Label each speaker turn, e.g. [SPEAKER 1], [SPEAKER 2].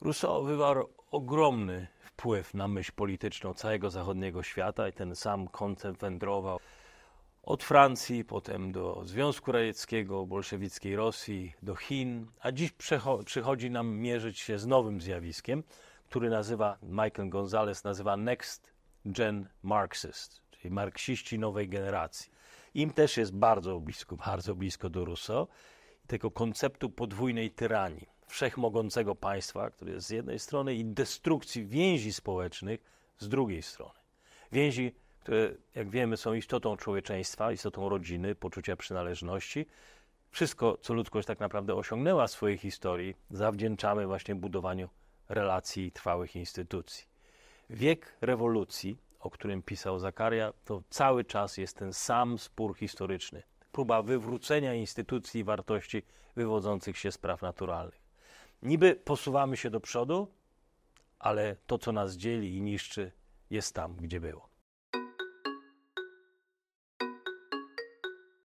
[SPEAKER 1] Rousseau wywarł ogromny wpływ na myśl polityczną całego zachodniego świata i ten sam koncept wędrował od Francji, potem do Związku Radzieckiego, bolszewickiej Rosji, do Chin, a dziś przychodzi nam mierzyć się z nowym zjawiskiem, który nazywa Michael Gonzalez nazywa Next Gen Marxist, czyli marksiści nowej generacji. Im też jest bardzo blisko, bardzo blisko do Rousseau, tego konceptu podwójnej tyranii wszechmogącego państwa, który jest z jednej strony, i destrukcji więzi społecznych z drugiej strony. Więzi, które, jak wiemy, są istotą człowieczeństwa, istotą rodziny, poczucia przynależności. Wszystko, co ludzkość tak naprawdę osiągnęła w swojej historii, zawdzięczamy właśnie budowaniu relacji i trwałych instytucji. Wiek rewolucji, o którym pisał Zakaria, to cały czas jest ten sam spór historyczny. Próba wywrócenia instytucji i wartości wywodzących się z praw naturalnych. Niby posuwamy się do przodu, ale to, co nas dzieli i niszczy, jest tam, gdzie było.